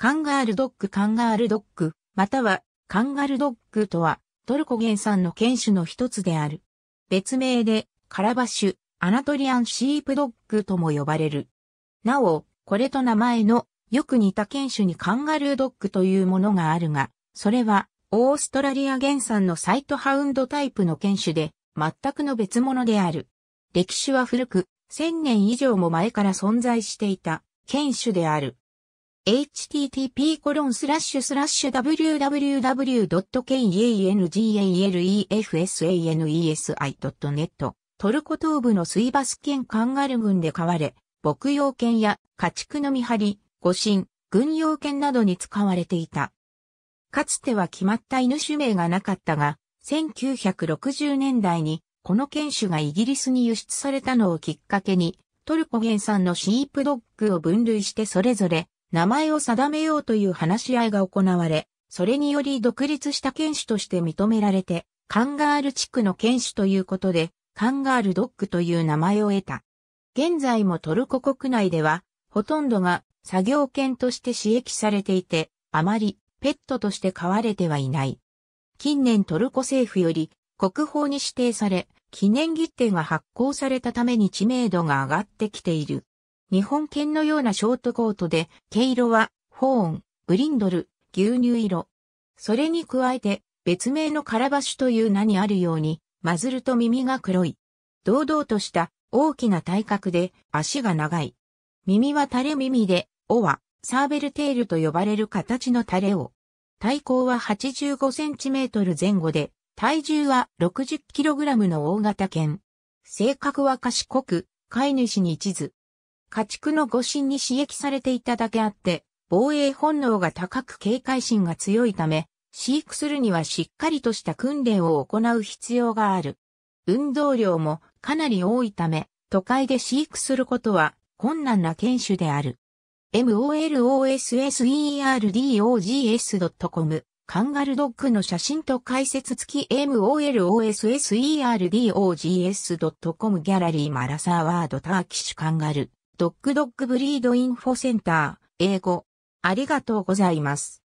カンガールドッグカンガールドッグ、またはカンガルドッグとはトルコ原産の犬種の一つである。別名でカラバシュ、アナトリアンシープドッグとも呼ばれる。なお、これと名前のよく似た犬種にカンガルードッグというものがあるが、それはオーストラリア原産のサイトハウンドタイプの犬種で、全くの別物である。歴史は古く、1000年以上も前から存在していた犬種である。h t t p w w w k e n g a n g l e f s a n e s i n e t トルコ東部のスイバス県カンガル群で飼われ、牧羊犬や家畜の見張り、護身、軍用犬などに使われていた。かつては決まった犬種名がなかったが、1960年代にこの犬種がイギリスに輸出されたのをきっかけに、トルコ原産のシープドッグを分類してそれぞれ名前を定めようという話し合いが行われ、それにより独立した剣種として認められて、カンガール地区の剣種ということで、カンガールドッグという名前を得た。現在もトルコ国内では、ほとんどが作業犬として使役されていて、あまりペットとして飼われてはいない。近年トルコ政府より国宝に指定され、記念切手が発行されたために知名度が上がってきている。日本犬のようなショートコートで、毛色は、ホーン、ブリンドル、牛乳色。それに加えて、別名のカラバシュという名にあるように、マズルと耳が黒い。堂々とした大きな体格で足が長い。耳は垂れ耳で、尾はサーベルテールと呼ばれる形の垂れを。体高は8 5トル前後で、体重は6 0ラムの大型犬。性格は賢く、飼い主に一途、家畜の誤信に刺激されていただけあって、防衛本能が高く警戒心が強いため、飼育するにはしっかりとした訓練を行う必要がある。運動量もかなり多いため、都会で飼育することは困難な犬種である。molosserdogs.com カンガルドッグの写真と解説付き molosserdogs.com ギャラリーマラサーワードターキッシュカンガルドッグドッグブリードインフォセンター、英語。ありがとうございます。